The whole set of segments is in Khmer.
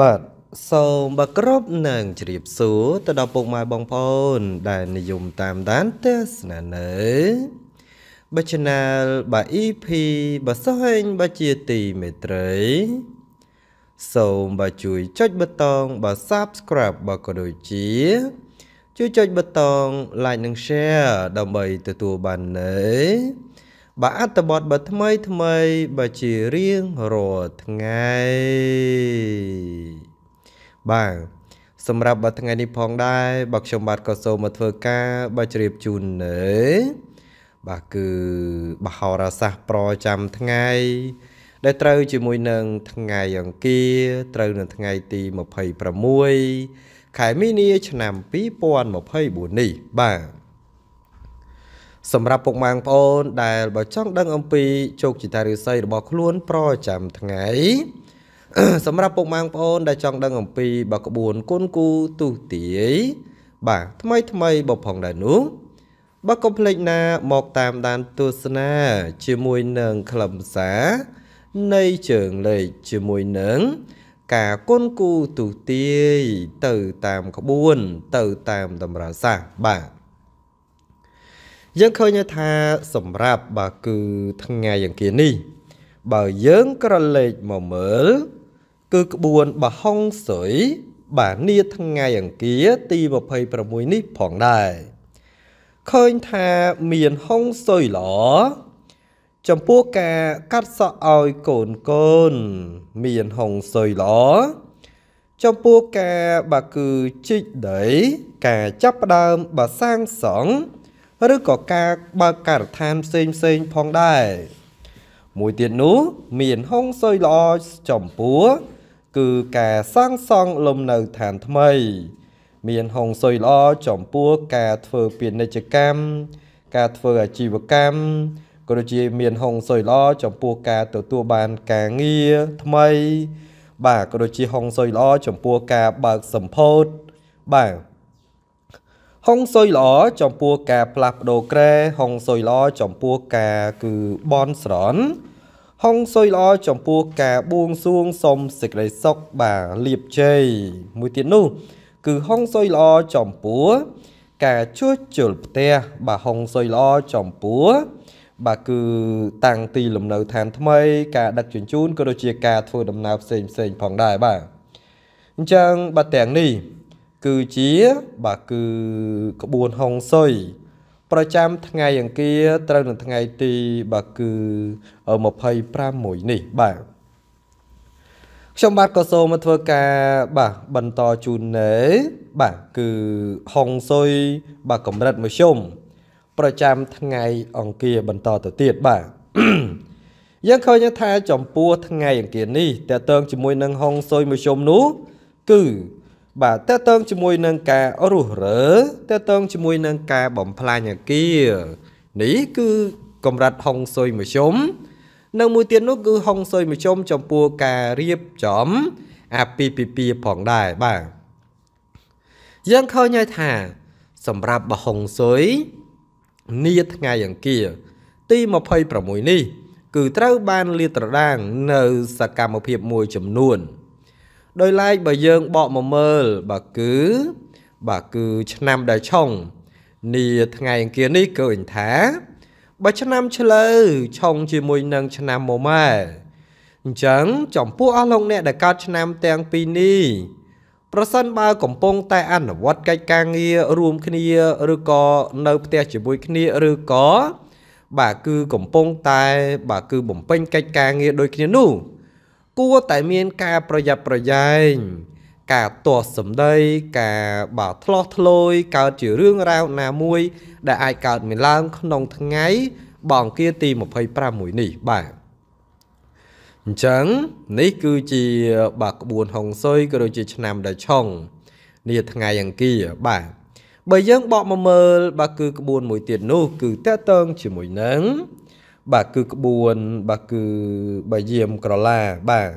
បាទសូមបើគ្រប់នឹងជ្រាបសួរទៅដល់ពុកម៉ែបងប្អូនដែលនិយមតាមដានទស្សនានៅបើ channel បើ EP បើសោះហេងបើជាទីមេត្រីសូមបើជួយចុចប៊ូតុងបើ Subscribe បើក៏ដូចជាជួយចុចប៊ូតុង Like និង Share ដើម្បីទទួលបាននៅបើអត្ថបទបើថ្មីថ្មីបើជារៀងរាល់ថ្ងៃ បាទសម្រាប់បើថ្ងៃនេះផងដែរបើខ្ញុំបាទក៏សូមមកធ្វើការបើជ្រាបជូននៅបាទគឺបហោរាសាស្ត្រប្រចាំថ្ងៃ ដែលត្រូវជាមួយនឹងថ្ងៃអង្គារ ត្រូវនៅថ្ងៃទី26ខែមីនាឆ្នាំ2024នេះបាទសម្រាប់ពុកម៉ាងប្អូនដែលបើចង់ដឹងអំពីជោគជតារាសីរបស់ខ្លួនប្រចាំថ្ងៃសម្រាប់ពុកម៉ាងប្អូនដែលចង់ដឹងអំពីបើក្បួនគុនគូទុទាយបាទថ្មីថ្មីបើផងដែរនោះបើកុំភ្លេចណាមកតាមដានទស្សនាជាមួយនឹងខ្លឹមសារនៃជើងលេខជាមួយនឹងការគុនគូទុទាយទៅតាមក្បួនទៅតាមតម្រាសាសបាទយើងឃើញថាសម្រាប់បាទគឺថ្ងៃអង្គារនេះ បើយើងក្រឡេកមកមើលគឺក្បួនបហុងសុយបាទនាថ្ងៃអង្គារទី26នេះផងដែរឃើញថាមានហុងសុយល្អចំពោះការកាត់សក់ឲ្យកូនកូន មានហុងសុយល្អចំពោះការបាទគឺជីកដីការចាប់ផ្ដើមបាទសាងសង់ឬក៏ការបើកការដ្ឋានផ្សេងផ្សេងផងដែរមួយទៀតនោះមានហុងស៊ុយល្អចំពោះគឺការសាងសង់លំនៅឋានថ្មី មានហុងស៊ុយល្អចំពោះការធ្វើពាណិជ្ជកម្មការធ្វើអាជីវកម្មក៏ដូចជាមានហុងស៊ុយល្អចំពោះការទទួលបានការងារថ្មី បាទក៏ដូចជាហុងស៊ុយល្អចំពោះការបើកសម្ពោធបាទហុងសុយល្អចំពោះការផ្លាស់ប្ដូរក្រែហុងសុយល្អចំពោះការគឺបនស្រន់ហុងសុយល្អចំពោះការបួងសួងសុំសេចក្តីសុខបាទលៀបជ័យមួយទៀតនោះគឺហុងសុយល្អចំពោះការជួសជុលផ្ទះបាទហុងសុយល្អចំពោះបាទគឺតាំងទីលំនៅឋានថ្មីការដឹកជញ្ជូនក៏ដូចជាការធ្វើដំណើរផ្សេងផ្សេងផងដែរបាទអញ្ចឹងបាទទាំងនេះគឺជាបាទគឺក្បួនហុងស៊ុយប្រចាំថ្ងៃអង្គារ ត្រូវនៅថ្ងៃទីបាទគឺ25នេះបាទខ្ញុំបាទក៏សូមមកធ្វើការបាទបន្តជូននៅបាទគឺហុងស៊ុយបាទកម្រិតមធ្យមប្រចាំថ្ងៃអង្គារបន្តទៅទៀតបាទយើងឃើញថាចំពោះថ្ងៃអង្គារនេះតើតើងជាមួយនឹងហុងស៊ុយមធ្យមនោះគឺបាទតើតើងជាមួយនឹងការរុះរើតើតើងជាមួយនឹងការបំផ្លាញអាគារនេះគឺកម្រិតហុងស៊ុយមជ្ឈមនិងមួយទៀតនោះគឺហុងស៊ុយមជ្ឈមចំពោះការរៀបចំអាពាហ៍ពិពាហ៍ផងដែរបាទយើងឃើញហើយថា សម្រាប់បហុងស៊ុយនាថ្ងៃអង្គារ ទី26នេះ គឺត្រូវបានលាតត្រដាងនៅសកម្មភាពមួយចំនួនដោយឡែកបើយើងបកមកមើលបាទគឺ បាទគឺឆ្នាំដែលឆុងនីថ្ងៃអង្គារនេះឃើញថាបើឆ្នាំឆ្លូវឆុងជាមួយនឹងឆ្នាំម៉ូម៉ែអញ្ចឹងចំពោះអស់លោកអ្នកដែលកើតឆ្នាំទាំងពីរនេះប្រសិនបើកំពុងតែ អនុវត្តកិច្ចការងាររួមគ្នា ឬក៏នៅផ្ទះជាមួយគ្នាឬក៏បាទគឺកំពុងតែ បាទគឺបំពេញកិច្ចការងារដូចគ្នានោះគួរតែមានការប្រយ័ត្នប្រយែងការទាស់សម្ដីការបាទធ្លោះធ្លោយកើតជារឿងរ៉ាវណាមួយដែលអាចកើតមានឡើងក្នុងថ្ងៃ បងគៀទី25មួយនេះបាទអញ្ចឹងនេះគឺជាបាទក្បួនហុងស៊ុយក៏ដូចជាឆ្នាំដែលឆុងនេះថ្ងៃអង្គារបាទបើយើងបកមកមើល បាទគឺក្បួនមួយទៀតនោះ គឺតកតងជាមួយនឹងបាទគឺក្បួនបាទគឺបាយាមក្រឡាបាទ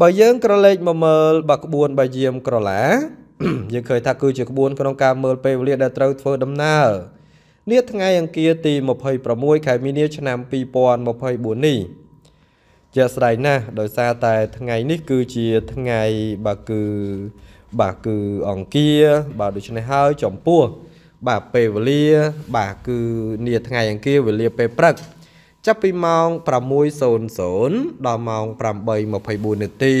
បើយើងក្រឡេកមកមើលបាទក្បួនបាយាមក្រឡាយើងឃើញថាគឺជាក្បួនក្នុងការមើលពេលវេលាដែលត្រូវធ្វើដំណើរនាថ្ងៃអង្គារទី26ខែមីនា ឆ្នាំ2024នេះជាស្ដែងណាស់ដោយសារតែថ្ងៃនេះគឺជាថ្ងៃបាទគឺបាទគឺអង្គារបាទដូច្នេះហើយចំពោះបាទពេលវេលា បាទគឺនាថ្ងៃអង្គារវេលាពេលព្រឹកចាប់ពីម៉ោង6:00ដល់ម៉ោង8:24នាទី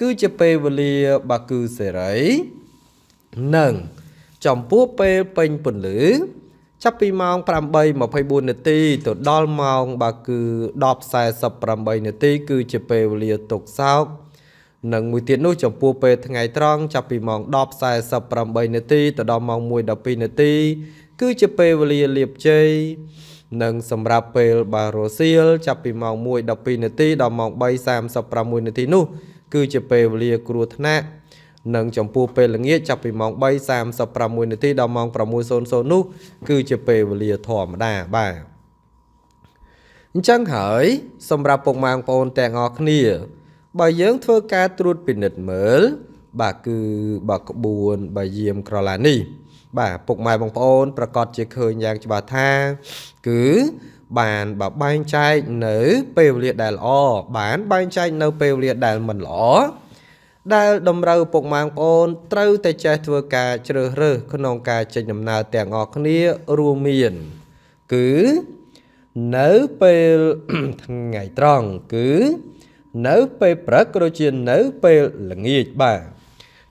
គឺជាពេលវេលាបាគូសេរីនិងចំពោះពេលពេញពន្លឺចាប់ពីម៉ោង8:24នាទីទៅដល់ម៉ោងបាទគឺ10:48នាទី គឺជាពេលវេលាទុកសោក និងមួយទៀតនោះចំពោះពេលថ្ងៃត្រង់ចាប់ពីម៉ោង10:48នាទីទៅដល់ម៉ោង1:12នាទី គឺជាពេលវេលាលៀបជ័យនិងសម្រាប់ពេលបារ៉ូសៀលចាប់ពីម៉ោង1:12នាទីដល់ម៉ោង3:36នាទីនោះ គឺជាពេលវេលាគ្រោះថ្នាក់និងចំពោះពេលល្ងាចចាប់ពីម៉ោង3:36នាទីដល់ម៉ោង6:00នោះគឺជាពេលវេលាធម្មតាបាទអញ្ចឹងហើយ សម្រាប់ពុកម៉ែបងប្អូនទាំងអស់គ្នាបើយើងធ្វើការត្រួតពិនិត្យមើល បាទគឺបាទក្បួនបាយាមក្រឡានេះបាទពុកម៉ែបងប្អូនប្រកាសជាឃើញយ៉ាងច្បាស់ថា គឺ បានបើបែងចែកនៅ ពេលវេលាដែលល្អបានបែងចែកនៅពេលវេលាដែលមិនល្អដែលតម្រូវពុកម៉ែបងប្អូនត្រូវតែចេះធ្វើការជ្រើសរើសក្នុងការចេញដំណើរ ទាំងអស់គ្នារួមមាន គឺ នៅពេលថ្ងៃត្រង់គឺ នៅពេលព្រឹកឬជានៅពេលល្ងាចបាទ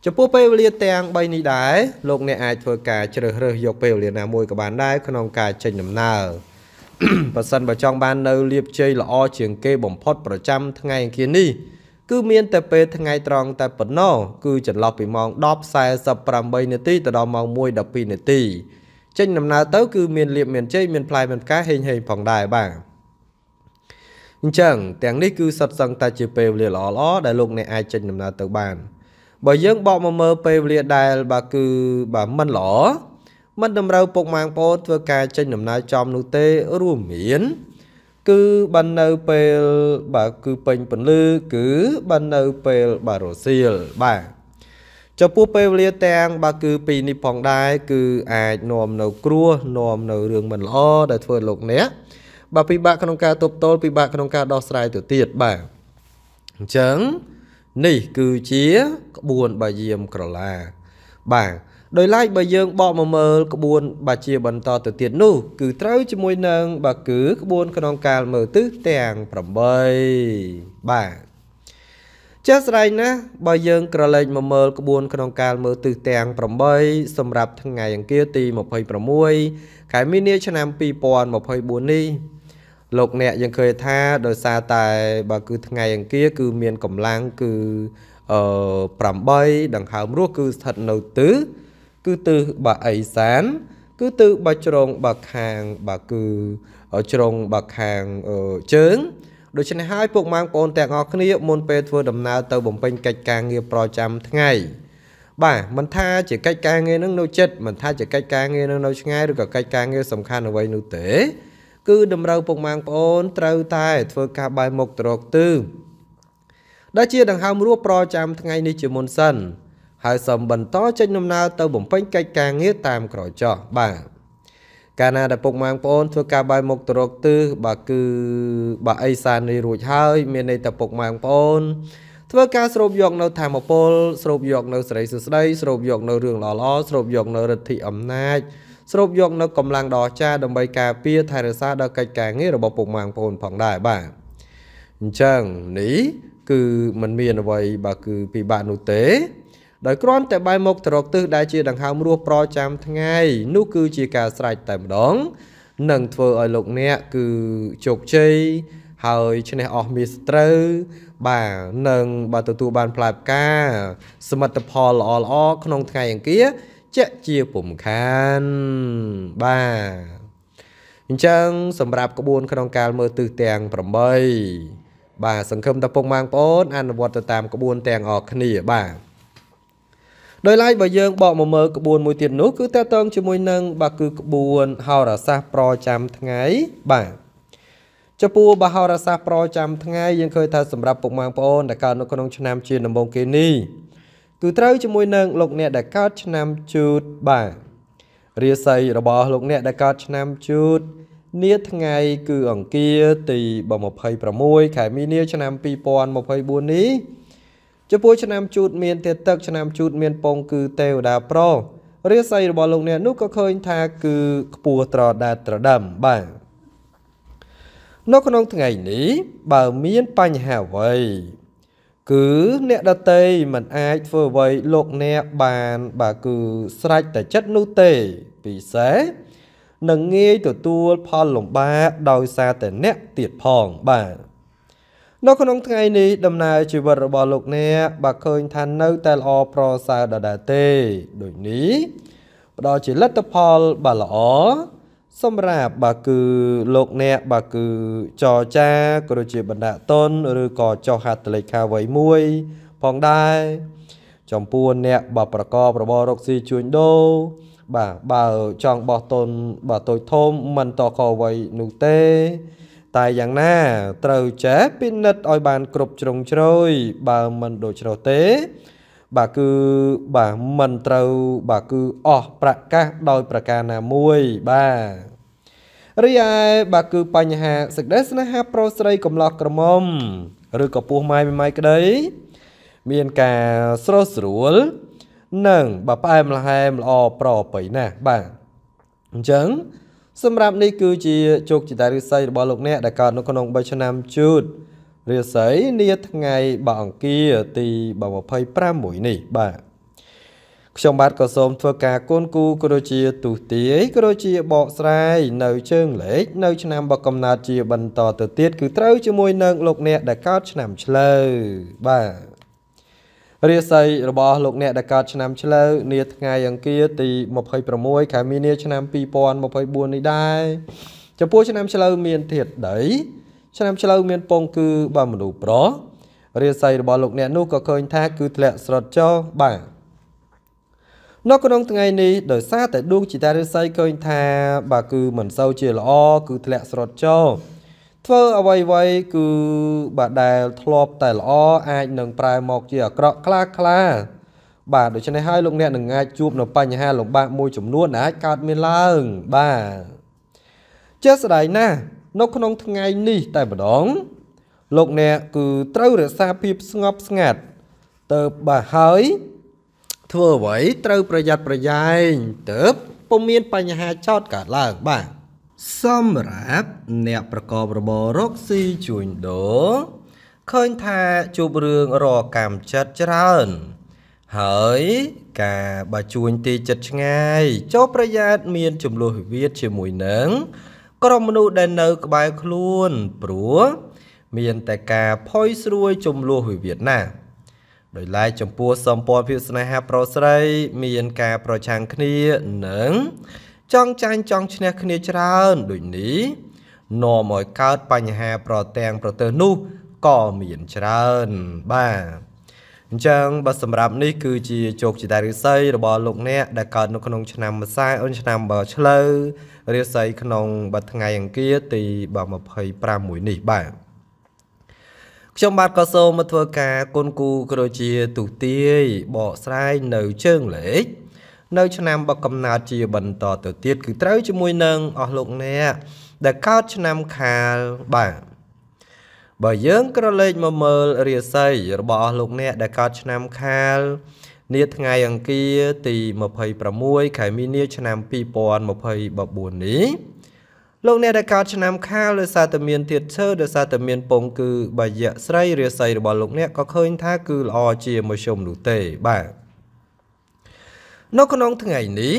ចំពោះពេលវេលាទាំង3នេះដែរលោកអ្នកអាចធ្វើការជ្រើសរើសយកពេលវេលាណាមួយក៏បានដែរក្នុង ការចេញដំណើរបើសិនបើចង់បាននៅលៀបជ័យល្អជាងគេបំផុត ប្រចាំថ្ងៃអង្គារនេះគឺមានតែពេលថ្ងៃត្រង់តែប៉ុណ្ណោះគឺចន្លោះពីម៉ោង10:48នាទីទៅដល់ម៉ោង1:12នាទី ចេញដំណើរទៅគឺមានលៀបមានជ័យមានផ្លែមានផ្កា ហេងហេងផងដែរបាទអញ្ចឹងទាំងនេះគឺសុទ្ធសឹងតែជាពេលវេលាល្អៗដែលលោកអ្នកអាចចេញដំណើរទៅបាន។បើយើងបកមកមើលពេលវេលាដែល បាទគឺបាទមិនល្អមិនតម្រូវពុកម៉ាងប្អូនធ្វើការចេញដំណើរចំនោះទេរួមមានគឺបាននៅពេលបាទគឺពេញពន្លឺគឺបាននៅពេលបាទរសៀលបាទចំពោះពេលវេលាទាំង បាទគឺពីនេះផងដែរគឺ អាចនាំនៅគ្រោះនាំនៅរឿងមិនល្អដែលធ្វើលោកអ្នកបាទពិបាកក្នុងការទប់ទល់ពិបាកក្នុងការដោះស្រាយទៅទៀតបាទអញ្ចឹងនេះគឺជា ក្បួនបាយាមក្រឡា បាទដោយឡែកបើយើង បកមកមើលក្បួនបាជាបន្តទៅទៀតនោះ គឺត្រូវជាមួយនឹងបាទគឺក្បួនក្នុងកាលមើលទិសទាំង8បាទជាស្រ័យណាបើយើងក្រឡេកមកមើលក្បួនក្នុងកាលមើលទិសទាំង8សម្រាប់ថ្ងៃអង្គារទី26ខែមីនា ឆ្នាំ2024នេះលោកអ្នកយើងឃើញថាដោយសារតែបើគឺថ្ងៃអង្គារគឺមានកម្លាំងគឺអឺ8ដង្ហើមរស់គឺស្ថិតនៅទិសគឺទិសបាអេសាន គឺទិសបាជ្រងបាខាងបាគឺជ្រងបាខាងជើងដូច្នេះហើយពុកម៉ែបងប្អូនទាំងអស់គ្នាមុនពេលធ្វើដំណើរទៅបំពេញកិច្ចការងារប្រចាំថ្ងៃបាទមិនថាជាកិច្ចការងារនឹងនៅចិត្តមិនថាជាកិច្ចការងារនឹងនៅឆ្ងាយឬក៏កិច្ចការងារសំខាន់អ្វីនោះទេគឺតម្រូវពុកម៉ាងប្អូន ត្រូវតែ ធ្វើការបែរមុខទៅរកទិសដែលជាដង្ហើមរស់ប្រចាំថ្ងៃនេះជាមុនសិនហើយសូមបន្តចេញដំណើរទៅបំពេញកិច្ចការងារតាមក្រចោះបាទកាលណាដែលពុកម៉ាងប្អូន ធ្វើការបាយមុខទៅរកទិសបាទគឺបាទអីសាននេះរួចហើយមានន័យតែពុកម៉ាងប្អូន ធ្វើការស្រូបយក នៅធម្មពល ស្រូបយកនៅសេរីសួស្តីស្រូបយកនៅរឿងល្អៗស្រូបយក នៅរិទ្ធិអំណាចស្រូបយកនៅកម្លាំងដ៏អស្ចារ្យដើម្បីការពារថែរក្សាដល់កិច្ចការងាររបស់ពុកម៉ាងប្អូនផងដែរបាទអញ្ចឹងនេះគឺมันមានអ្វីបាទគឺពិបាកនោះទេដោយគ្រាន់តែបែរមុខទៅរកទិសដែលជាដង្ហើមរស់ប្រចាំថ្ងៃនោះគឺជាការស្រេចតែម្ដងនឹងធ្វើឲ្យលោកអ្នកគឺជោគជ័យហើយឈ្នះអស់មាសត្រូវបាទនឹងបាទទទួលបានផ្លែផ្កាសមិទ្ធផលល្អល្អក្នុងថ្ងៃអង្គារជាក់ជាពំខានបាទអញ្ចឹងសម្រាប់ក្បួនក្នុងការមើលទិសទាំង8បាទសង្ឃឹមថាពុកម៉ាងប្អូនអនុវត្តទៅតាមក្បួនទាំងអស់គ្នាបាទដោយឡែកបើយើងបក មកមើលក្បួនមួយទៀតនោះ គឺតកតងជាមួយនឹងបាទគឺក្បួនហោរាសាស្ត្រប្រចាំថ្ងៃបាទចំពោះបហោរាសាស្ត្រប្រចាំថ្ងៃយើងឃើញថាសម្រាប់ពុកម៉ាងប្អូនដែលកើតនៅក្នុងឆ្នាំ ជាដំបូងគេនេះគឺត្រូវជាមួយនឹងលោកអ្នកដែលកើតឆ្នាំជូតបាទរាសីរបស់លោកអ្នកដែលកើតឆ្នាំជូតនាថ្ងៃគឺអង្គារ ទី26ខែមីនាឆ្នាំ2024នេះចំពោះឆ្នាំជូត មានទាទឹកឆ្នាំជូតមានពងគឺទេវតាប្ររាសីរបស់លោកអ្នកនោះក៏ឃើញថាគឺខ្ពស់ត្រដាត្រដើមបាទនៅក្នុងថ្ងៃនេះបើមានបញ្ហាអ្វីគឺអ្នកដតីមិនអាចធ្វើអ្វីលោកអ្នកបានបាទគឺស្រេចតែចិត្តនោះទេពិសេសនឹងងាយទទួលផលលំបាកដោយសារតែអ្នកទៀតផងបាទនៅក្នុងថ្ងៃនេះដំណើរជីវិតរបស់លោកអ្នកបាទឃើញថានៅតែល្អប្រសើរដដែលទេដូចនេះផ្ដល់ជាលទ្ធផលបាទល្អសម្រាប់បើគឺលោកអ្នកបើគឺចរចាក៏ដូចជាបណ្ដាក់តនឬក៏ចុះហត្ថលេខាអ្វីមួយផងដែរចំពោះអ្នកបើប្រកបរបររកស៊ីជួញដូរបាទបើចង់បោះតនបើតូចធំមិនតកអ្វីនោះទេ តែយ៉ាងណាត្រូវចេះពិនិត្យឲ្យបានគ្រប់ជ្រុងជ្រោយបើមិនដូច្នោះទេបាទគឺបាទមិនត្រូវបាទគឺអស់ប្រកាសដោយប្រការណាមួយបាទរីឯបាទគឺបញ្ហាសេចក្តីស្នេហាប្រុសស្រីកំឡោះក្រមុំ ឬក៏ពោះម៉ាយម៉ាយក្តី មានការស្រស់ស្រួល និងបាទផ្អែមល្ហែមល្អប្រពៃណាស់បាទអញ្ចឹងសម្រាប់នេះគឺជាជោគជតារិស័យរបស់លោកអ្នកដែលកើតនៅក្នុង3ឆ្នាំជូតរាសីនាថ្ងៃបអង្គារទី25មួយនេះបាទខ្ញុំបាទក៏សូមធ្វើការគូនគូក៏ដូចជាទូទាយក៏ដូចជាបកស្រាយនៅជើងលេខនៅ ឆ្នាំបកកំណត់ជាបន្តទៅទៀតគឺត្រូវជាមួយនឹងលោកអ្នកដែលកើតឆ្នាំឆ្លូវបាទរាសីរបស់លោកអ្នកដែលកើតឆ្នាំ ឆ្លូវនាថ្ងៃអង្គារទី26ខែមីនាឆ្នាំ2024នេះដែរចំពោះឆ្នាំឆ្លូវមានធាតុដីឆ្នាំឆ្លូវមានពងគឺបើមនុស្សប្រុសរាសីរបស់លោកអ្នកនោះក៏ឃើញថាគឺធ្លាក់ស្រត់ចោលបាទនៅក្នុងថ្ងៃនេះដោយសារតែដួងជីតារាសីឃើញថាបាទគឺមិនសូវជាល្អគឺធ្លាក់ស្រត់ចោលធ្វើអ្វីអ្វីគឺបាទដែលធ្លាប់តែល្អអាចនឹងប្រែមកជាអាក្រក់ខ្លាខ្លា បាទដូច្នេះហើយលោកអ្នកនឹងអាចជួប នៅបញ្ហាលំបាកមួយចំនួនដែលអាចកើតមានឡើងបាទជាក់ស្ដែងណាស់នៅក្នុងថ្ងៃនេះតែម្ដងលោកអ្នកគឺត្រូវរក្សាភាពស្ងប់ស្ងាត់ទៅបើហើយធ្វើអ្វីត្រូវប្រយ័ត្នប្រយែងទៅពុំមានបញ្ហាចោតកើតឡើងបាទសម្រាប់អ្នកប្រកបរបររកស៊ីជួញដូរឃើញថាជួបរឿងរកម្មចិត្តច្រើន ហើយការបើជួញទីចិត្តឆ្ងាយចូលប្រយ័ត្នមានចំនួនវិវាទជាមួយនឹងក្រុមមនុស្សដែលនៅក្បែរខ្លួនព្រោះមានតែការផុយស្រួយចំលោះវិវាទណាដោយឡែកចំពោះសម្ព័ន្ធភាពស្នេហាប្រុសស្រី មានការប្រឆាំងគ្នានិង ចង់ចាញ់ចង់ឈ្នះគ្នាច្រើនដូចនេះនាំឲ្យកើតបញ្ហាប្រទាំងប្រទេសនោះក៏មានច្រើនបាទអញ្ចឹងបើសម្រាប់នេះគឺជាជោគជតារិស័យរបស់លោកអ្នកដែលកើតនៅក្នុងឆ្នាំម្សៅអូនឆ្នាំឆ្លូវរិស័យក្នុងបាត់ថ្ងៃអង្គារទី25មួយនេះបាទខ្ញុំបាទក៏សូមមកធ្វើការគុណគូគ្រូជាទុទាយបកស្រាយនៅជើងលេខនៅ ឆ្នាំបកកំណើតជា បន្តទៅទៀត គឺត្រូវជាមួយនឹងអស់លោកអ្នកដែលកើតឆ្នាំខាលបាទបើយើងក្រឡេកមកមើលរាសីរបស់អស់លោកអ្នកដែលកើតឆ្នាំខាលនាថ្ងៃអង្គារទី26ខែមីនាឆ្នាំ2024នេះលោកអ្នកដែលកើតឆ្នាំខាលដោយសារតែមានធាតុឈើដោយសារតែមានពងគឺបាយៈស្រីរាសីរបស់លោកអ្នកក៏ឃើញថា គឺល្អជាមធ្យមនោះទេបាទនៅក្នុងថ្ងៃនេះ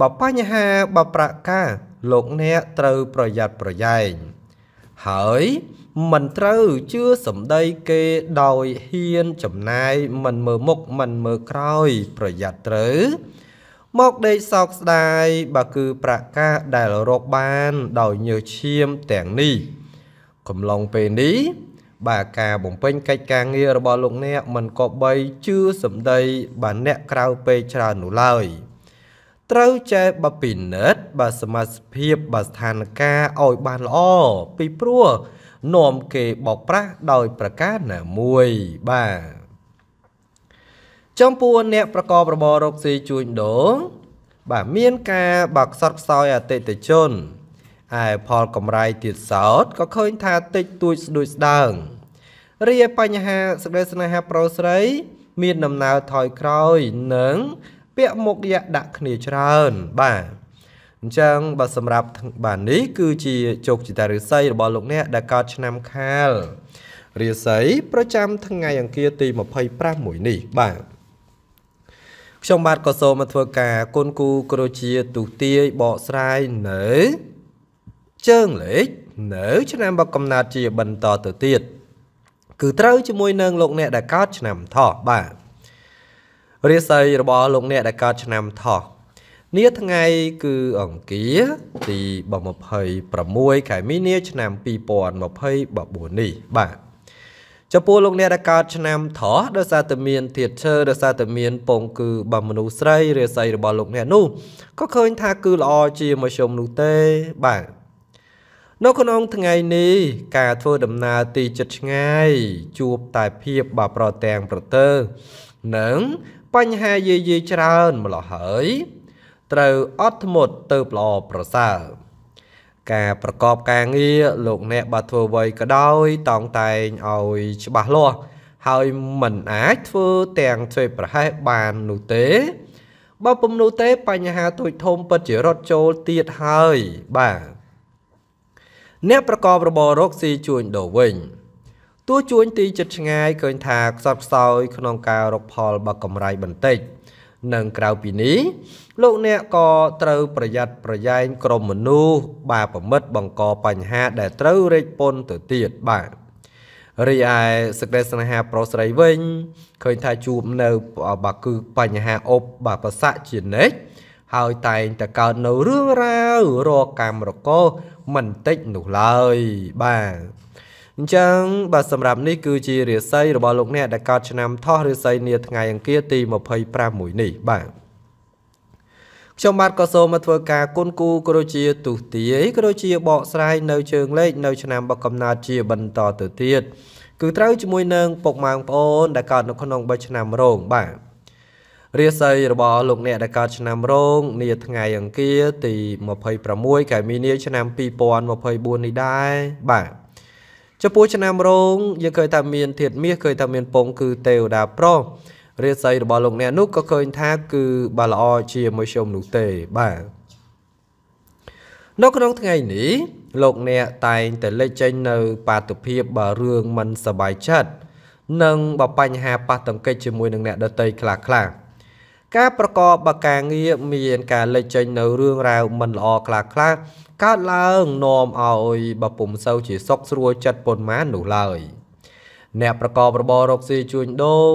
បើបញ្ហាបើប្រការលោកអ្នកត្រូវប្រយ័ត្នប្រយែងហើយមិនត្រូវជឿសម្ដីគេដោយហ៊ានចំណាយមិនមើលមុខមិនមើលក្រោយប្រយ័ត្នត្រូវមកដេកសោកស្ដាយបើគឺប្រកាសដែលរកបានដោយញើសឈាមទាំងនេះកំឡុងពេលនេះបាទការបំពេញកិច្ចការងាររបស់លោកអ្នក មិនក៏បីជឿសម្ដីបាទអ្នកក្រៅពេកច្រើននោះឡើយ។ត្រូវចេះបពិនិត្យបាទសមាជភាពបាទស្ថានភាពឲ្យបានល្អ ពីព្រោះនាំគេបោកប្រាស់ដោយប្រការណាមួយបាទចំពោះអ្នកប្រកបរបររកស៊ីជួញដូរបាទមានការបាក់សត់ខ្សោយអតិថិជនឯផលកម្រៃទៀតសោតក៏ឃើញថាតិចតួចស្ដួយស្ដើងរីឯបញ្ហាសេចក្តីស្នេហាប្រុសស្រី មានដំណើរថយក្រោយនិងពាក្យមុខយៈដាក់គ្នាច្រើនបាទអញ្ចឹងបើសម្រាប់បាទនេះគឺជាជោគជតារិស័យរបស់លោកអ្នកដែលកើតឆ្នាំខាលរាសីប្រចាំថ្ងៃអង្គារទី25មួយនេះបាទខ្ញុំបាទក៏សូមមកធ្វើការគុណគូគ្រូជាទុទាយបកស្រាយនៅជើងលេខនៅ ឆ្នាំបកកំណត់ជាបន្តទៅទៀត គឺត្រូវជាមួយនឹងលោកអ្នកដែលកើតឆ្នាំថោះបាទរាសីរបស់លោកអ្នកដែលកើតឆ្នាំថោះនាថ្ងៃគឺអង្គារទី26ខែមីនាឆ្នាំ2024នេះបាទចំពោះលោកអ្នកដែលកើតឆ្នាំថោះដោយសារតែមានធាតុឈើដោយសារតែមានពងគឺបំមនុស្សស្រីរាសីរបស់លោកអ្នកនោះក៏ឃើញថាគឺល្អជាមជ្ឈមនោះទេបាទនៅក្នុងថ្ងៃនេះ ការធ្វើដំណើរទីជិតឆ្ងាយជួបតែភាពបាប្រទាំងប្រទើនិងបញ្ហាយាយីច្រើនម្ល៉េះហើយ ត្រូវអត់ធ្មត់ទៅល្អប្រសើរការប្រកបការងារលោកអ្នកបើធ្វើអ្វីក៏ដោយតောងតែងឲ្យច្បាស់លាស់ហើយមិនអាចធ្វើទាំងទ្វេប្រហែសបាននោះទេបើពុំនោះទេបញ្ហាទូចធំពិតជារត់ចូលទៀតហើយបាទអ្នកប្រកបរបររកស៊ីជួញដូរវិញទោះជួញទីចិត្តឆ្ងាយឃើញថាខ្សត់ខ្សោយក្នុងការរកផលបើកម្រៃបន្តិចនិងក្រៅពីនេះលោកអ្នកក៏ត្រូវប្រយ័ត្នប្រយែងក្រុមមនុស្សបាប្រមិត បង្កបញ្ហាដែលត្រូវរែកពន្ធទៅទៀតបាទរីឯសេចក្តីស្នេហាប្រុសស្រីវិញឃើញថាជួបនៅបាទគឺបញ្ហាអប់បាទប្រសាជានិច្ចហើយតែងតែកើតនៅរឿងរ៉ាវរកកម្មរកោមិនតិចនោះឡើយបាទអញ្ចឹងបាទសម្រាប់នេះគឺជារាសីរបស់លោកអ្នកដែលកើតឆ្នាំថោះរាសីនាថ្ងៃអង្គារទី25មួយនេះបាទខ្ញុំបាទក៏សូមមកធ្វើការគុណគូគ្រូជាទុទាយគ្រូជាបកស្រាយនៅជើងលេខនៅ ឆ្នាំបកកំណត់ជាបន្តទៅទៀតគឺត្រូវជាមួយនឹងពុកម៉ែបងប្អូនដែលកើតនៅក្នុង3ឆ្នាំរោងបាទរាសីរបស់លោកអ្នកដែលកើតឆ្នាំរោងនាថ្ងៃអង្គារទី26ខែមីនាឆ្នាំ2024នេះដែរបាទចំពោះឆ្នាំរោងយើងឃើញថាមានធាតមាសឃើញថាមានពងគឺទេវតាប្រុសរាសីរបស់លោកអ្នក នោះក៏ឃើញថាគឺបាទល្អជាមួយខ្ញុំនោះទេបាទនៅក្នុងថ្ងៃនេះ លោកអ្នកតែងតែលេចចេញនៅ បាតុភិបបើរឿងមិនសบายចិត្តនិងបើបញ្ហាប៉ះទង្គិចជាមួយនឹងអ្នកដតីខ្លះខ្លះការប្រកបបការងារមានការលេចចេញនៅរឿងរ៉ាវមិនល្អខ្លះខ្លះកើតឡើងនាំឲ្យបពុំសូវជាសុខស្រួលចិត្តប៉ុន្មាននោះឡើយអ្នកប្រកបរបររកស៊ីជួញដូរ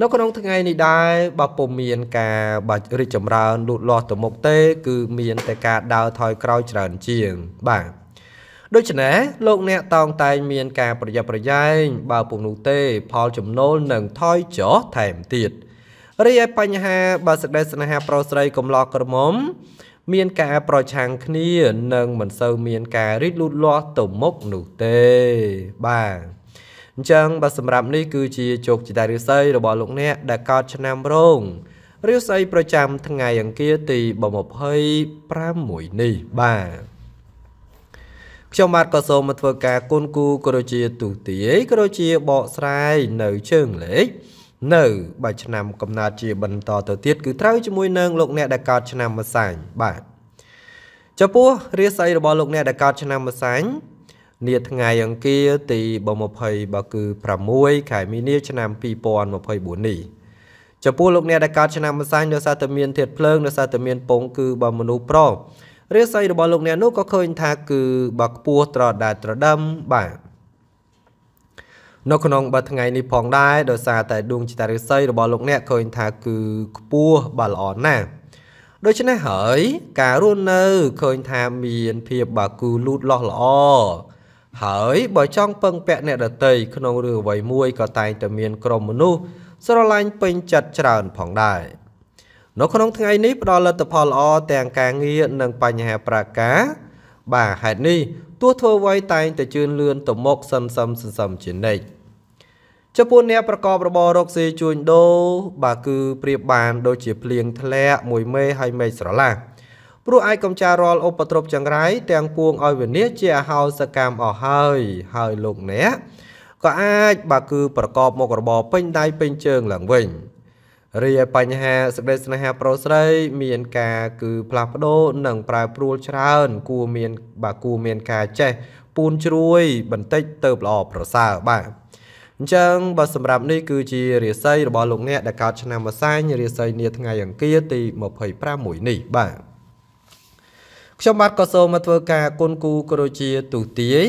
នៅក្នុងថ្ងៃនេះដែរបើពុំមានការបាច់រីកចម្រើនលូតលាស់ទៅមុខទេគឺមានតែការដើរថយក្រោយច្រើនជាងបាទដូច្នេះលោកអ្នកតောင်းតែងមានការប្រយ័ត្នប្រយែងបើពុំនោះទេផលចំណូលនឹងថយចុះថែមទៀត។រីឯបញ្ហាបើសេចក្តីស្នេហាប្រុសស្រីកំឡោះក្រមុំមានការប្រឆាំងគ្នានិងមិនសូវមានការរីកលូតលាស់ទៅមុខនោះទេបាទអញ្ចឹងបើសម្រាប់នេះគឺជាជោគជតារិស័យរបស់លោកអ្នកដែលកើតឆ្នាំរោងរាសីប្រចាំថ្ងៃអង្គារទី26នេះបាទខ្ញុំបាទក៏សូមមកធ្វើការគុណគូក៏ដូចជាទូទាយក៏ដូចជាបកស្រាយនៅជើងលេខនៅបើឆ្នាំកំណើតជាបន្តទៅទៀតគឺត្រូវជាមួយនឹងលោកអ្នកដែលកើតឆ្នាំម្សាញបាទចំពោះរាសីរបស់លោកអ្នកដែលកើតឆ្នាំម្សាញនាថ្ងៃអង្គារទី20បើគឺ6ខែមីនាឆ្នាំ2024នេះចំពោះលោកអ្នកដែលកើតឆ្នាំម្សាញនៅសារតែមានធាតុភ្លើងនៅសារតែមាន ពងគឺបើមនុស្សប្រុសរាសីរបស់លោកអ្នកនោះក៏ឃើញថាគឺបើខ្ពស់ត្រដាច់ត្រដឹមបាទនៅក្នុងបើថ្ងៃនេះផងដែរដោយសារតែដួងចិត្តឫស្សីរបស់លោកអ្នកឃើញថាគឺខ្ពស់បាទល្អណាស់ដូច្នេះហើយការរស់នៅឃើញថាមានភាពបាគូលូតលាស់ល្អហើយបើចង់ពឹងពាក់អ្នកដតីក្នុងរឿងអ្វីមួយក៏តែងតែមានក្រុមមនុស្សស្រឡាញ់ពេញចិត្តច្រើនផងដែរនៅក្នុងថ្ងៃនេះផ្ដល់លទ្ធផលល្អទាំងការងារនិងបញ្ហាប្រការបាទហេតុនេះទោះធ្វើអ្វីតែងតែជឿនលឿនទៅមុខសន្សំសន្សំជានិច្ចចំពោះអ្នកប្រកបរបររកស៊ីជួញដូរបើគឺប្រៀបបានដូចជាភ្លៀងធ្លាក់មួយមេហើយមេឃស្រឡះព្រោះអាចកំចាររាល់ឧបទ្រពចង្រៃទាំងពួងឲ្យវិនាសជាអហោសកម្មអស់ហើយហើយលោកអ្នកក៏អាចបើគឺប្រកបមុខរបរពេញដៃពេញជើងឡើងវិញ។រីឯបញ្ហាសេចក្តីស្នេហាប្រុសស្រី មានការ គឺផ្លាស់ប្ដូរនិងប្រែប្រួលច្រើន គួរមានបាទគួរមានការចេះពូនជ្រួយ បន្តិចទៅល្អប្រសើរបាទអញ្ចឹងបើសម្រាប់នេះគឺជារាសីរបស់លោកអ្នកដែលកើតឆ្នាំម្សាញរាសីនាថ្ងៃអង្គារទី25មួយនេះបាទខ្ញុំបាទក៏សូមមកធ្វើការគុណគូគ្រូជាទូទាយ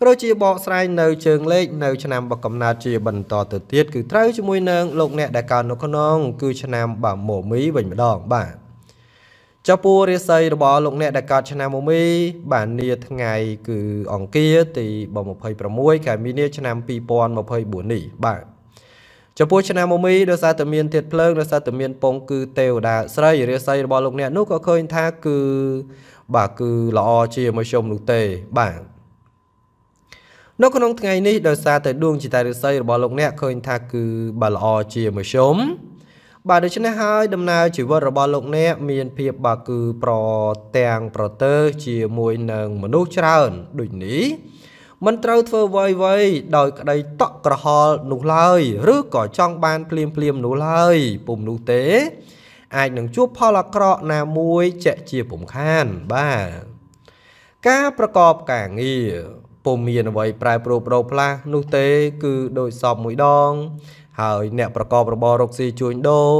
គ្រូជាបកស្រាយនៅ ជើង លេខនៅឆ្នាំបកកំណត់ជាបន្តទៅទៀតគឺត្រូវជាមួយនឹងលោកអ្នកដែលកើតនៅក្នុងគឺឆ្នាំបាទមូមីវិញម្ដងបាទចំពោះរាសីរបស់លោកអ្នកដែលកើតឆ្នាំមុំីបាននាថ្ងៃ គឺអង្គារ ទី26ខែមីនាឆ្នាំ2024នេះបាទចំពោះឆ្នាំមុំីដោយសារតែមានធាតុភ្លើងដោយសារតែមានពង គឺទេវតាស្រីរាសីរបស់លោកអ្នកនោះក៏ឃើញថាគឺបាទគឺល្អជាមធ្យមនោះទេបាទនៅក្នុងថ្ងៃនេះដោយសារតែដួងចិត្តរិស័យរបស់លោកអ្នកឃើញថាគឺបាទល្អជាមធ្យមបាទដូច្នេះហើយដំណើរជីវិតរបស់លោកអ្នក មានភាពបាទគឺប្រទាំងប្រទើជាមួយនឹងមនុស្សច្រើនដូចនេះមិនត្រូវធ្វើវ័យវ័យដោយក្តីតក់ក្រហល់នោះឡើយ ឬក៏ចង់បានភ្លាមភ្លាមនោះឡើយពុំនោះទេអាចនឹងជួបផលអាក្រក់ណាមួយជាក់ជាពំខានបាទការប្រកបការងារពុំមានអ្វីប្រែប្រួលប្រោផ្លាស់នោះទេគឺដូចសពមួយដង ហើយអ្នកប្រកបរបររកស៊ីជួញដូរ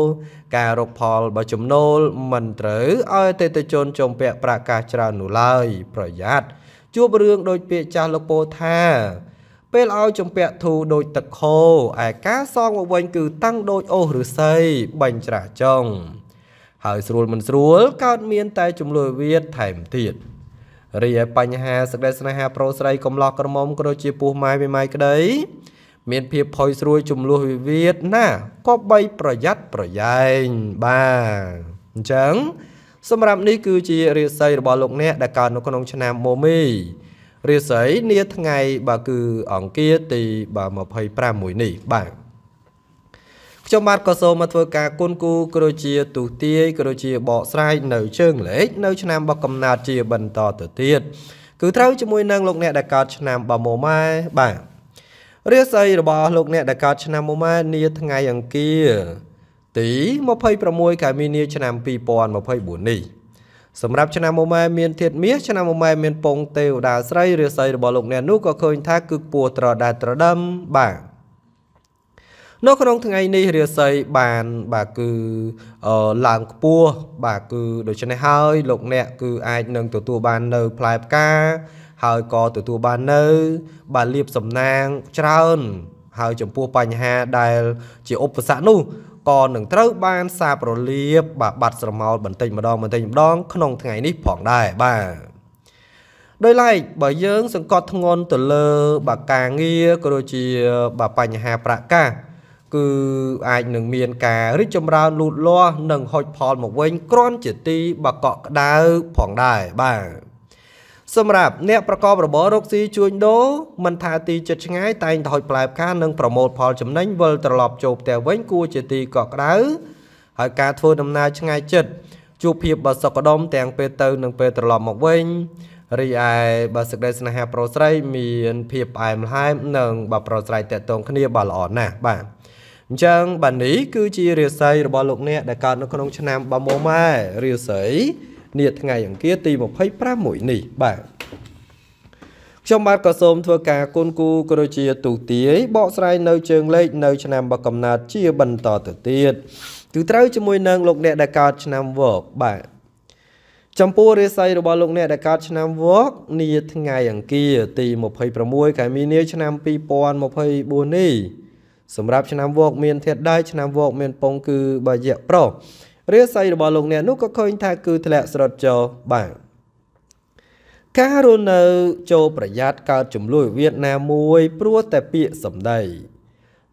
ការរកផលបើចំណូលមិនត្រូវឲ្យអតិថិជនចំពាក់ប្រាក់កាសច្រើននោះឡើយប្រយ័ត្នជួបរឿងដូចពាក្យចាស់លោកពោថា ពេលឲ្យចំពាក់ធូរដូចទឹកខោឯការសងមកវិញគឺតាំងដូចអូសឫស្សីបាញ់ច្រាចង់ហើយស្រួលមិនស្រួលកើតមានតែ ចំនួនវាថែមទៀតរីឯបញ្ហាសេចក្តីស្នេហា ប្រុសស្រីកំឡោះក្រមុំក៏ដូចជាពោះម៉ាយមេម៉ាយក្តីមាន ភាពផុយស្រួយចំនួនវិវាទណាក៏បីប្រយ័ត្នប្រយែងបាទអញ្ចឹង សម្រាប់នេះគឺជារាសីរបស់លោកអ្នកដែលកើតនៅក្នុងឆ្នាំមូមីរាសីនាថ្ងៃបាទគឺ អង្គារទី25មួយនេះបាទខ្ញុំបាទក៏សូមមកធ្វើការគុណគូគ្រូជាទូទាយគ្រូជាបកស្រាយនៅជើងលេខនៅ ឆ្នាំបកកំណត់ជាបន្តទៅទៀតគឺត្រូវជាមួយនឹងលោកអ្នកដែលកើតឆ្នាំបមម៉ែបាទរាសីរបស់លោកអ្នកដែលកើតឆ្នាំមម៉ែនា ថ្ងៃអង្គារទី26ខែមីនាឆ្នាំ2024នេះសម្រាប់ឆ្នាំមម៉ែមានធាតុមាសឆ្នាំមម៉ែមានពងទេវតាស្រីរាសីរបស់លោកអ្នកនោះក៏ឃើញថាគឺពួរត្រដាត្រដឹមបាទនៅក្នុងថ្ងៃនេះរាសីបានបាទគឺឡើងខ្ពស់បាទគឺដូច្នេះហើយលោកអ្នកគឺអាចនឹងទទួលបាននៅផ្លែផ្កាហើយក៏ទទួលបាននៅ បាទលៀបសំណាងច្រើន ហើយចំពោះបញ្ហាដែល ជាឧបសគ្គនោះក៏នឹងត្រូវ បានសាប្រលៀបបាទបាត់ស្រមោលបន្តិចម្ដងបន្តិចម្ដងក្នុងថ្ងៃនេះផងដែរបាទដោយឡែកបើយើង សង្កត់ធ្ងន់ទៅលើ បាការងារក៏ដូចជាបាបញ្ហាប្រាក់កាសគឺអាចនឹងមានការរីកចម្រើនលូតលាស់និងហុចផលមកវិញគ្រាន់ជាទីបកក់ក្ដៅផងដែរបាទសម្រាប់អ្នកប្រកបរបររកស៊ីជួញដូរមិនថាទីចិត្តឆ្ងាយតែងតែហុចផ្លែផ្កានិងប្រមូលផលចំណេញវិលត្រឡប់ចូលផ្ទះវិញគួរជាទីកក់ក្ដៅហើយការធ្វើដំណើរឆ្ងាយចិត្តជួបភាពបសុខដុមទាំងពេលទៅនិងពេលត្រឡប់មកវិញរីឯបើសេចក្តីស្នេហាប្រុសស្រី មានភាពផ្អែមល្ហែមនិងបើប្រុសស្រីតាក់ទងគ្នាបាទល្អណាស់បាទអញ្ចឹងបានីគឺជារាសីរបស់លោកអ្នកដែលកើតនៅក្នុងឆ្នាំបាម៉ូម៉ែរាសីនាថ្ងៃអង្គារទី25មួយនេះបាទខ្ញុំបាទក៏សូមធ្វើការគុណគូក៏ដូចជា ទូទាយបកស្រាយនៅជើងលេខនៅ ឆ្នាំបកកំណត់ជាបន្តទៅទៀតគឺត្រូវជាមួយនឹងលោកអ្នកដែលកើតឆ្នាំវកបាទចំពោះរាសីរបស់លោកអ្នកដែលកើតឆ្នាំវកនាថ្ងៃអង្គារទី26ខែមីនាឆ្នាំ2024នេះសម្រាប់ឆ្នាំវោកមានធាតដៃឆ្នាំវោកមានពងគឺបាយៈប្រុសរាសីរបស់លោកអ្នកនោះក៏ឃើញថាគឺធ្លាក់ស្រុតចោលបាទការរស់នៅចូលប្រយ័ត្នកើតចំនួនវៀតណាមមួយព្រោះតែពាក្យសម្ដី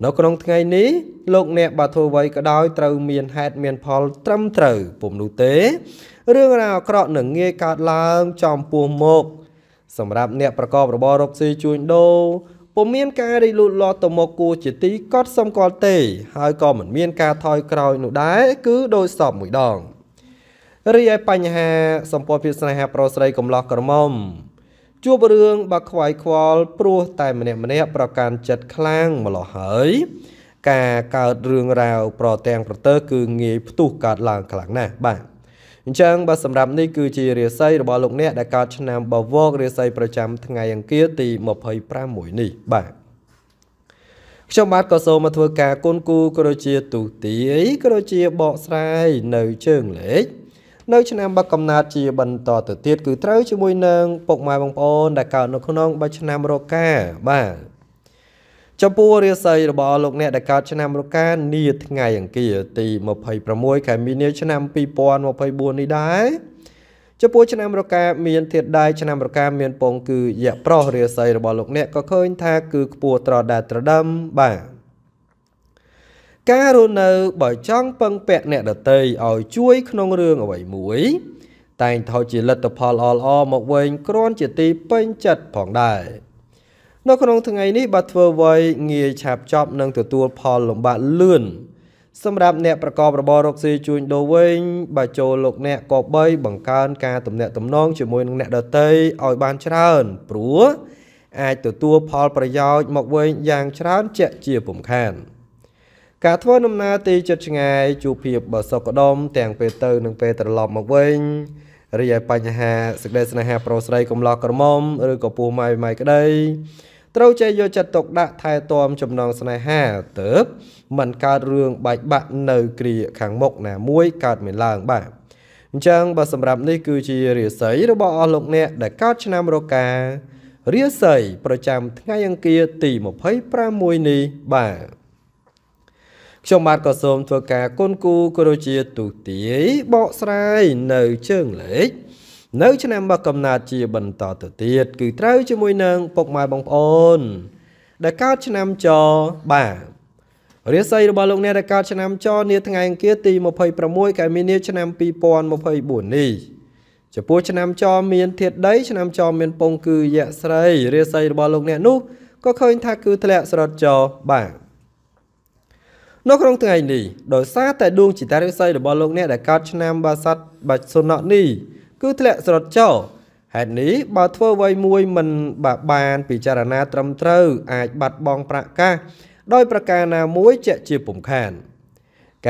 នៅក្នុងថ្ងៃនេះលោកអ្នកបើធ្វើអ្វីក៏ដោយត្រូវមានហេតុមានផលត្រឹមត្រូវពុំនោះទេរឿងរ៉ាវអាក្រក់នឹងងាយកើតឡើងចំពោះមុខសម្រាប់អ្នកប្រកបរបររកស៊ីជួញដូរពុំមានការរីកលូតលាស់ទៅមកគួរជាទីកត់សម្គាល់ទេ ហើយក៏មិនមានការថយក្រោយនោះដែរគឺដោយសពមួយដងរីឯបញ្ហាសម្ព័ន្ធភាពស្នេហាប្រុសស្រីកំឡោះក្រមុំជួបរឿងបាក់ខ្វាយខ្វល់ព្រោះតែម្នាក់ម្នាក់ប្រកាន់ចិត្តខ្លាំងម្ល៉េះហើយ ការកើតរឿងរ៉ាវប្រទាំងប្រទើគឺងាយផ្ទុះកើតឡើងខ្លាំងណាស់បាទអញ្ចឹងបាទសម្រាប់នេះគឺជារាសីរបស់លោកអ្នក ដែលកើតឆ្នាំបវររាសីប្រចាំថ្ងៃអង្គារទី26នេះបាទខ្ញុំបាទក៏សូមមកធ្វើការគុណគូក៏ដូចជាទូទាយក៏ដូចជាបកស្រាយនៅជើងលេខនៅឆ្នាំបកកំណត់ជាបន្តទៅទៀត គឺត្រូវជាមួយនឹងពុកម៉ែបងប្អូន ដែលកើតនៅក្នុងបឆ្នាំរកាបាទចំពោះរាសីរបស់លោកអ្នកដែលកើតឆ្នាំរកានាថ្ងៃអង្គារទី26ខែមីនាឆ្នាំ2024នេះដែរចំពោះឆ្នាំរកាមានធាតុដែរឆ្នាំរកាមានពងគឺយៈប្រុសរាសីរបស់លោកអ្នកក៏ឃើញថា គឺខ្ពស់ត្រដាត្រដឹមបាទការរស់នៅបើចង់ពឹងពាក់អ្នកដតីឲ្យជួយ ក្នុងរឿងអ្វីមួយ តែងថយជាលទ្ធផលល្អៗមកវិញគ្រាន់ជាទីពេញចិត្តផងដែរនៅក្នុងថ្ងៃនេះបើធ្វើអ្វីងាយឆាប់ចប់និងទទួលផលលំបាកលឿនសម្រាប់អ្នកប្រកបរបររកស៊ីជួញដូរវិញបើចូលលោកអ្នកក៏បីបង្កើនការទំនាក់ទំនងជាមួយនឹងអ្នកដតីឲ្យបានច្រើនព្រោះអាចទទួលផលប្រយោជន៍មកវិញយ៉ាងច្រើនជាក់ជាពំខានការធ្វើដំណើរទីជិតឆ្ងាយជួបភាពបសុខដុមទាំង ពេលទៅនិងពេលត្រឡប់មកវិញរីឯបញ្ហាសេចក្តីស្នេហាប្រុសស្រីកំឡោះក្រមុំឬក៏ពោះម៉ាយម៉ាយក្តីត្រូវចេះយកចិត្តទុកដាក់ថែទាំចំណងស្នេហាទៅមិនកើតរឿងបែកបាក់នៅគ្រាខាងមុខណាមួយកើតមានឡើងបាទអញ្ចឹងបើសម្រាប់នេះគឺជារាសីរបស់អស់លោកអ្នកដែលកើតឆ្នាំរការាសីប្រចាំថ្ងៃអង្គារទី26នេះបាទខ្ញុំបាទក៏សូមធ្វើការគុណគូគរុជាទូទាយបកស្រាយនៅជើងលេខនៅឆ្នាំមកកំណើតជាបន្តទៅទៀតគឺត្រូវជាមួយនឹងពុកម៉ែបងប្អូន ដែលកើតឆ្នាំចបាទរាសីរបស់លោកអ្នកដែលកើតឆ្នាំចនាថ្ងៃអង្គារទី26កែមីនា ឆ្នាំ2024នេះចំពោះឆ្នាំចមានធាតុដីឆ្នាំចមានពងគឺយៈស្រីរាសីរបស់លោកអ្នកនោះក៏ឃើញថាគឺធ្លាក់ស្រុតចបាទនៅក្នុងថ្ងៃនេះដោយសារតែដួងចិត្តរាសីរបស់លោកអ្នកដែលកើតឆ្នាំបាស័តបាសុណនេះគឺធ្លាក់ស្រុតចោលហេតុនេះបើធ្វើអ្វីមួយមិនបាបានពិចារណាត្រឹមត្រូវ អាចបាត់បង់ប្រាក់កាសដោយប្រការណាមួយជាក់ជាពំខាន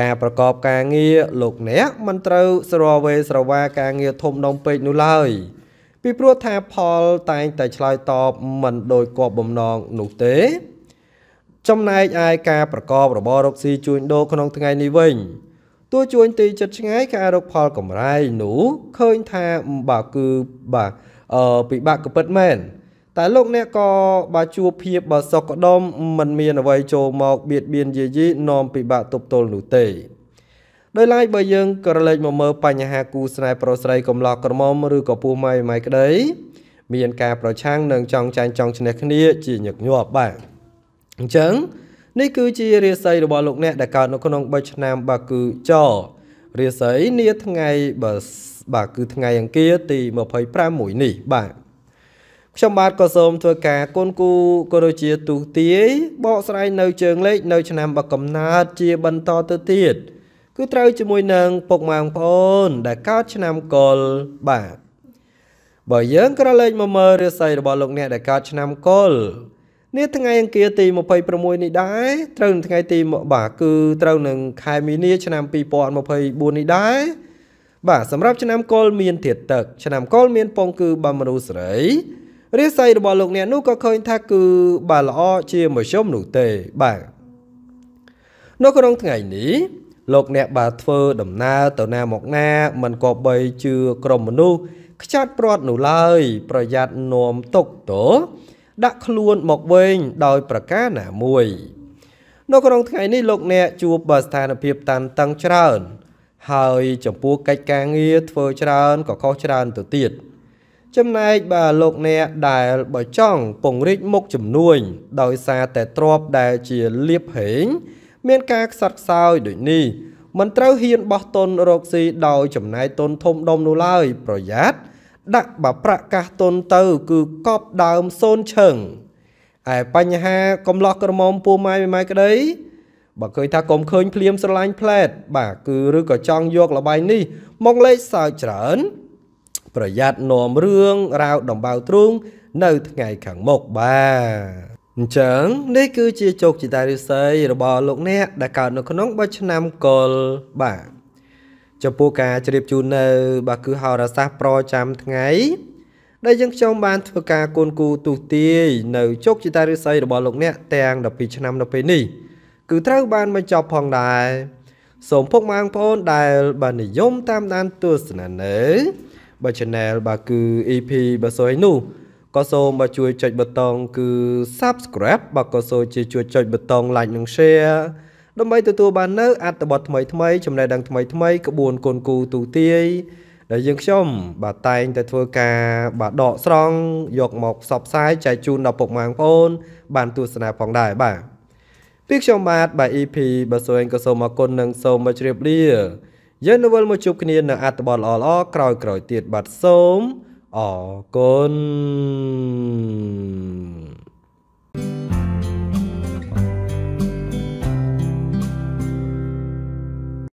ការប្រកបការងារលោកអ្នកមិនត្រូវស្រវេស្រវាការងារធំដុំពេកនោះឡើយ ពីព្រោះថាផលតែងតែឆ្លើយតបមិនដោយគប់បំណងនោះទេ ចំណែកឯការប្រកបរបររកស៊ីជួញដូរក្នុងថ្ងៃនេះវិញទោះជួញទីចិត្តឆ្ងាយការរកផលកម្រៃនោះឃើញថាបាទគឺបាទអឺពិបាកក៏ពិតមែន តែលោកអ្នកក៏បើជួបភាពបើសុខដុមមិនមានអ្វីចូលមកបៀតបៀនយាយីនាំពិបាកទប់ទល់នោះទេដោយឡែកបើយើងក្រឡេកមកមើលបញ្ហាគូស្នេហ៍ប្រុសស្រីកំឡោះក្រមុំឬក៏ពូម៉ៃម៉ៃក្តី មានការប្រឆាំងនិងចង់ចាញ់ចង់ឈ្នះគ្នាជាញឹកញាប់បាទអញ្ចឹងនេះគឺជារាសីរបស់លោកអ្នកដែលកើតនៅក្នុង3ឆ្នាំបាទគឺចរាសីនាថ្ងៃបើបាទគឺថ្ងៃអង្គារទី25នេះបាទខ្ញុំបាទក៏សូមធ្វើការគូនគូក៏ដូចជាទូទាយបកស្រាយនៅជើងលេខនៅ ឆ្នាំបកកំណើតជាបន្តទៅទៀតគឺត្រូវជាមួយនឹង ពុកម៉ែបងប្អូនដែលកើតឆ្នាំកុលបាទបើយើងក្រឡេកមកមើលរាសីរបស់លោកអ្នក ដែលកើតឆ្នាំកុលនេះថ្ងៃអង្គារទី26នេះដែរត្រូវនឹងថ្ងៃទីបាទគឺត្រូវនឹងខែមីនាឆ្នាំ2024នេះដែរបាទសម្រាប់ឆ្នាំកុលមានធាតទឹកឆ្នាំកុលមានពងគឺ បាមនុស្សរីរាសីរបស់លោកអ្នកនោះក៏ឃើញថាគឺ បាទល្អជាមជ្ឈមនោះទេបាទនៅក្នុងថ្ងៃនេះ លោកអ្នកបាទធ្វើដំណើរទៅណាមកណាមិនក៏បីជឿក្រុមមនុស្សខ្ចាត់ព្រាត់នោះឡើយប្រយ័ត្ននោមទុកទោដាក់ខ្លួនមកវិញដោយប្រការណាមួយនៅក្នុងថ្ងៃនេះលោកអ្នកជួបស្ថានភាពតានតឹងច្រើន ហើយចំពោះកិច្ចការងារធ្វើច្រើនក៏ខុសច្រើនទៅទៀត ចំណែកបាទលោកអ្នកដែលបើចង់ពង្រីកមុខជំនួញដោយសារតែទ្របដែលជាលៀបហេង មានការខ្សត់ខ្សោយដូចនេះមិនត្រូវហ៊ានបោះទុនរកស៊ីដោយចំណាយទុនធំដុំនោះឡើយប្រយ័ត្នដាក់បើប្រកាសទុនទៅគឺកប់ដើមសូនឈឹងឯបញ្ហាកំឡោះក្រមុំពូម៉ាយម៉ាយក្តីបើឃើញថាកុំឃើញភ្លាមស្រឡាញ់ផ្លែតបាទគឺឬក៏ចង់យកលបែងនេះមកលេខសើចច្រើន ប្រយ័ត្ននាំរឿងរាវដំបៅទ្រូងនៅថ្ងៃខាងមុខបាទអញ្ចឹងនេះគឺជាជោគជតារិស័យរបស់លោកអ្នក ដែលកើតនៅក្នុងបោះឆ្នាំកុលបាទចំពោះការជ្រាបជូននៅ បាទគឺហោរាសាស្ត្រប្រចាំថ្ងៃ ដែលយើងខ្ញុំបានធ្វើការគូនគូទូទាយនៅជោគជតារិស័យរបស់លោកអ្នក ទាំង12ឆ្នាំនៅពេលនេះគឺត្រូវបានបញ្ចប់ផងដែរសូមពុកម៉ាងប្អូនដែលបាននិយមតាមដានទស្សនានៅបើ channel បាទគឺ EP បើសុយនោះក៏សូមបាទជួយចុចប៊ូតុងគឺ Subscribe បាទក៏សូមជាជួយចុចប៊ូតុង Like និង Share ដើម្បីទទួលបាននៅអត្ថបទថ្មីថ្មីចំណេះដឹងថ្មីថ្មីក្បួនគុនគូទូទាយដែលយើងខ្ញុំបាទតែងតែធ្វើការបាទដកស្រង់យកមកផ្សព្វផ្សាយចែកជូនដល់ពុកម៉ែបងប្អូនបានទស្សនាផងដែរបាទពីខ្ញុំបាទបាទ EP បើសូមក៏សូមអរគុណនិងសូមមកជ្រាបលាយើងនៅវិលមកជួបគ្នានៅអត្ថបទល្អៗក្រោយៗទៀតបាទសូមអរគុណ